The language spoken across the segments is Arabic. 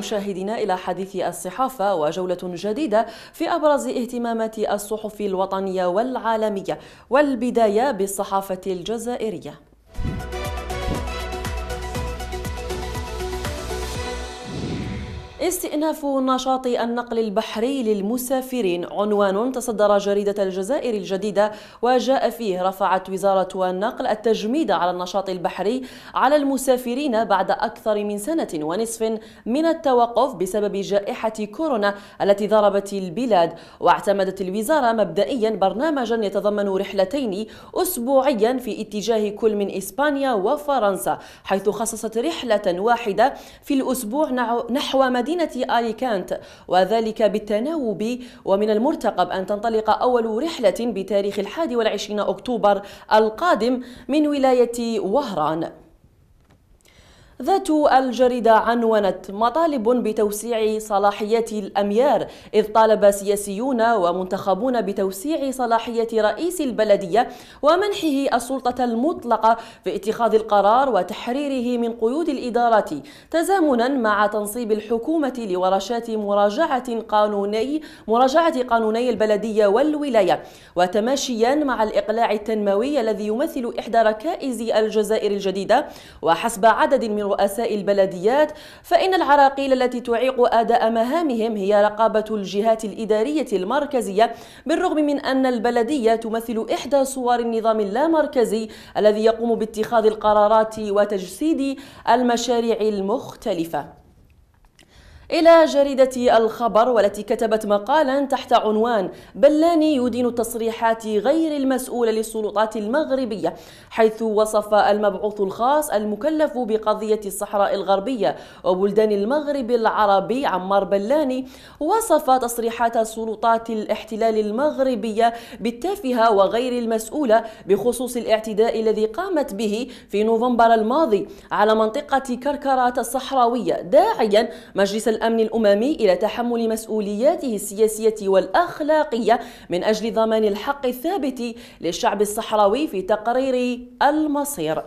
مشاهدينا إلى حديث الصحافة وجولة جديدة في أبرز اهتمامات الصحف الوطنية والعالمية والبداية بالصحافة الجزائرية استئناف نشاط النقل البحري للمسافرين عنوان تصدر جريدة الجزائر الجديدة وجاء فيه رفعت وزارة النقل التجميد على النشاط البحري على المسافرين بعد أكثر من سنة ونصف من التوقف بسبب جائحة كورونا التي ضربت البلاد واعتمدت الوزارة مبدئيا برنامجا يتضمن رحلتين أسبوعيا في اتجاه كل من إسبانيا وفرنسا حيث خصصت رحلة واحدة في الأسبوع نحو مدينة مدينة آليكانت وذلك بالتناوب ومن المرتقب أن تنطلق أول رحلة بتاريخ 21 أكتوبر القادم من ولاية وهران ذات الجريدة عنونت مطالب بتوسيع صلاحية الأميار إذ طالب سياسيون ومنتخبون بتوسيع صلاحية رئيس البلدية ومنحه السلطة المطلقة في اتخاذ القرار وتحريره من قيود الإدارة تزامنا مع تنصيب الحكومة لورشات مراجعة قانوني مراجعة قانوني البلدية والولاية وتماشيا مع الإقلاع التنموي الذي يمثل إحدى ركائز الجزائر الجديدة وحسب عدد من رؤساء البلديات فإن العراقيل التي تعيق أداء مهامهم هي رقابة الجهات الإدارية المركزية بالرغم من أن البلدية تمثل إحدى صور النظام اللامركزي الذي يقوم باتخاذ القرارات وتجسيد المشاريع المختلفة إلى جريدة الخبر والتي كتبت مقالا تحت عنوان بلاني يدين التصريحات غير المسؤولة للسلطات المغربية حيث وصف المبعوث الخاص المكلف بقضية الصحراء الغربية وبلدان المغرب العربي عمار بلاني وصف تصريحات سلطات الاحتلال المغربية بالتافهة وغير المسؤولة بخصوص الاعتداء الذي قامت به في نوفمبر الماضي على منطقة كركرات الصحراوية داعيا مجلس الأمن الأممي إلى تحمل مسؤولياته السياسية والأخلاقية من أجل ضمان الحق الثابت للشعب الصحراوي في تقرير المصير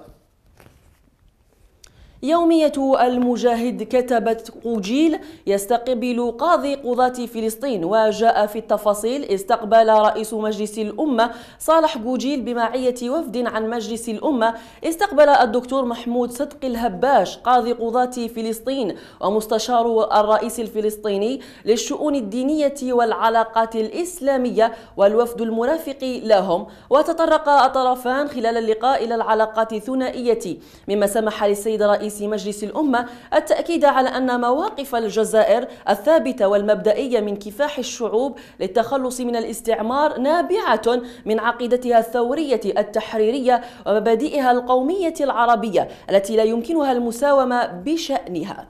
يومية المجاهد كتبت قوجيل يستقبل قاضي قضاة فلسطين وجاء في التفاصيل استقبل رئيس مجلس الأمة صالح قوجيل بمعية وفد عن مجلس الأمة استقبل الدكتور محمود صدقي الهباش قاضي قضاة فلسطين ومستشار الرئيس الفلسطيني للشؤون الدينية والعلاقات الإسلامية والوفد المرافق لهم وتطرق الطرفان خلال اللقاء إلى العلاقات الثنائية مما سمح للسيد رئيس رئيس مجلس الأمة التأكيد على أن مواقف الجزائر الثابتة والمبدئية من كفاح الشعوب للتخلص من الاستعمار نابعة من عقيدتها الثورية التحريرية ومبادئها القومية العربية التي لا يمكنها المساومة بشأنها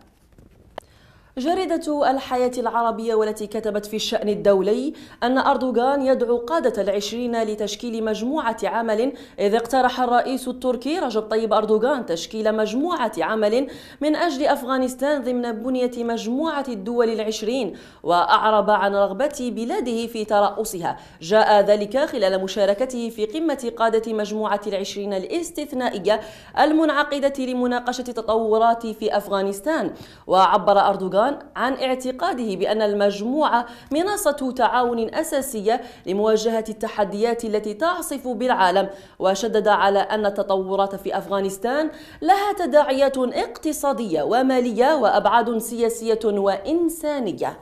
جريدة الحياة العربية والتي كتبت في الشأن الدولي أن أردوغان يدعو قادة العشرين لتشكيل مجموعة عمل إذ اقترح الرئيس التركي رجب طيب أردوغان تشكيل مجموعة عمل من أجل أفغانستان ضمن بنية مجموعة الدول العشرين وأعرب عن رغبة بلاده في ترأسها جاء ذلك خلال مشاركته في قمة قادة مجموعة العشرين الاستثنائية المنعقدة لمناقشة تطورات في أفغانستان وعبر أردوغان أردوغان عن اعتقاده بأن المجموعة منصة تعاون أساسية لمواجهة التحديات التي تعصف بالعالم وشدد على أن التطورات في أفغانستان لها تداعيات اقتصادية ومالية وأبعاد سياسية وإنسانية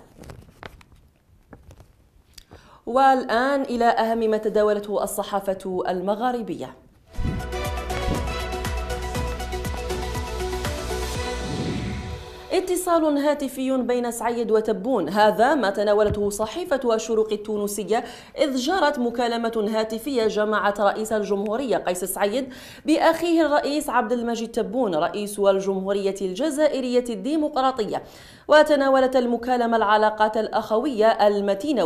والآن إلى أهم ما تداولته الصحافة المغاربية اتصال هاتفي بين سعيد وتبون هذا ما تناولته صحيفة الشروق التونسية إذ جرت مكالمة هاتفية جمعت رئيس الجمهورية قيس سعيد بأخيه الرئيس عبد المجيد تبون رئيس الجمهورية الجزائرية الديمقراطية وتناولت المكالمة العلاقات الأخوية المتينة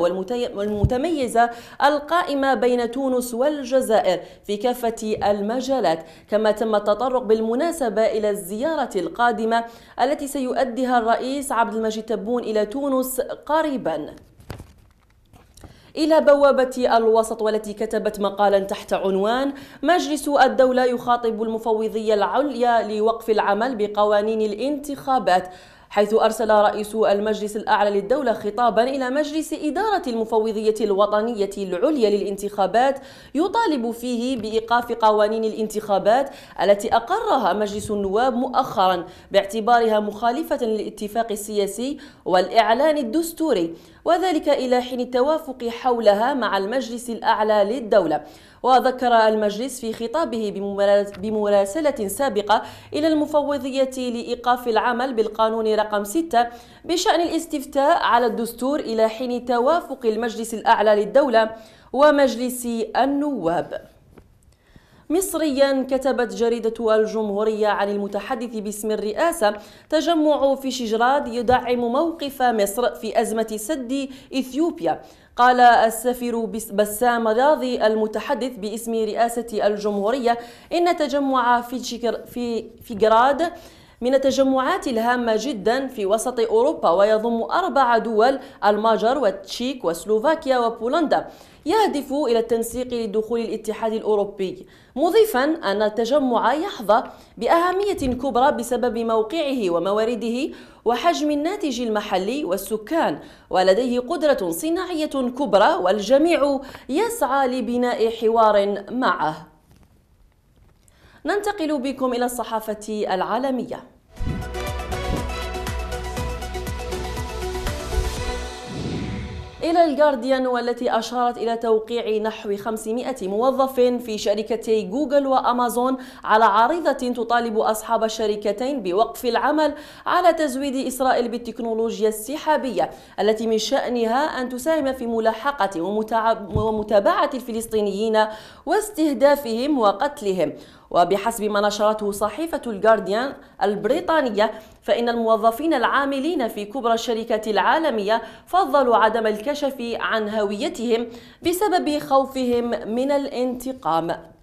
والمتميزة القائمة بين تونس والجزائر في كافة المجالات كما تم التطرق بالمناسبة إلى الزيارة القادمة التي سيؤديها الرئيس عبد المجيد تبون إلى تونس قريباً إلى بوابة الوسط والتي كتبت مقالا تحت عنوان مجلس الدولة يخاطب المفوضية العليا لوقف العمل بقوانين الانتخابات حيث أرسل رئيس المجلس الأعلى للدولة خطابا إلى مجلس إدارة المفوضية الوطنية العليا للانتخابات يطالب فيه بإيقاف قوانين الانتخابات التي أقرها مجلس النواب مؤخرا باعتبارها مخالفة للاتفاق السياسي والإعلان الدستوري وذلك إلى حين التوافق حولها مع المجلس الأعلى للدولة وذكر المجلس في خطابه بمراسلة سابقة إلى المفوضية لإيقاف العمل بالقانون رقم 6 بشأن الاستفتاء على الدستور إلى حين توافق المجلس الأعلى للدولة ومجلس النواب مصريا كتبت جريدة الجمهورية عن المتحدث باسم الرئاسة تجمع في شجراد يدعم موقف مصر في أزمة سد إثيوبيا قال السفير بسام راضي المتحدث باسم رئاسة الجمهورية إن تجمع في في في جراد من التجمعات الهامة جدا في وسط أوروبا ويضم أربع دول المجر والتشيك وسلوفاكيا وبولندا يهدف إلى التنسيق لدخول الاتحاد الأوروبي مضيفا أن التجمع يحظى بأهمية كبرى بسبب موقعه وموارده وحجم الناتج المحلي والسكان ولديه قدرة صناعية كبرى والجميع يسعى لبناء حوار معه ننتقل بكم إلى الصحافة العالمية إلى الجارديان والتي أشارت إلى توقيع نحو 500 موظف في شركتي جوجل وأمازون على عريضة تطالب أصحاب الشركتين بوقف العمل على تزويد إسرائيل بالتكنولوجيا السحابية التي من شأنها أن تساهم في ملاحقة ومتابعة الفلسطينيين واستهدافهم وقتلهم وبحسب ما نشرته صحيفة الجارديان البريطانية فإن الموظفين العاملين في كبرى الشركات العالمية فضلوا عدم الكشف عن هويتهم بسبب خوفهم من الانتقام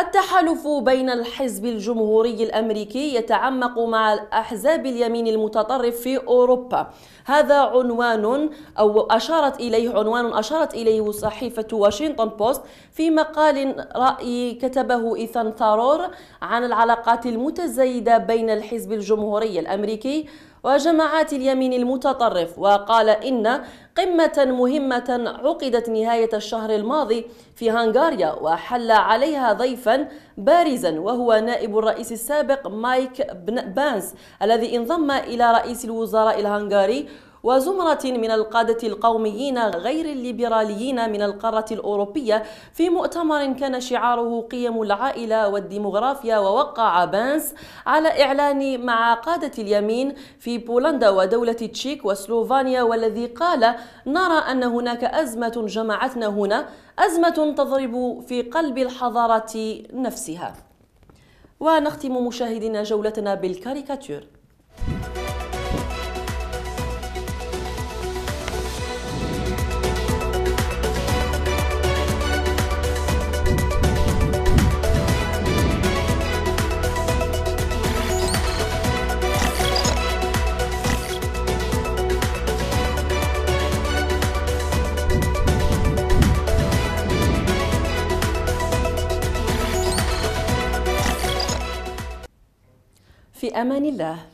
التحالف بين الحزب الجمهوري الأمريكي يتعمق مع أحزاب اليمين المتطرف في أوروبا هذا عنوان أو أشارت إليه عنوان أشارت إليه صحيفة واشنطن بوست في مقال رأي كتبه إيثان ثارور عن العلاقات المتزايدة بين الحزب الجمهوري الأمريكي وجماعات اليمين المتطرف وقال إن قمة مهمة عقدت نهاية الشهر الماضي في هنغاريا وحل عليها ضيفا بارزا وهو نائب الرئيس السابق مايك بانس الذي انضم إلى رئيس الوزراء الهنغاري وزمرة من القادة القوميين غير الليبراليين من القارة الأوروبية في مؤتمر كان شعاره قيم العائلة والديمغرافيا ووقع بانس على إعلان مع قادة اليمين في بولندا ودولة تشيك وسلوفانيا والذي قال نرى أن هناك أزمة جمعتنا هنا أزمة تضرب في قلب الحضارة نفسها ونختم مشاهدينا جولتنا بالكاريكاتير في امان الله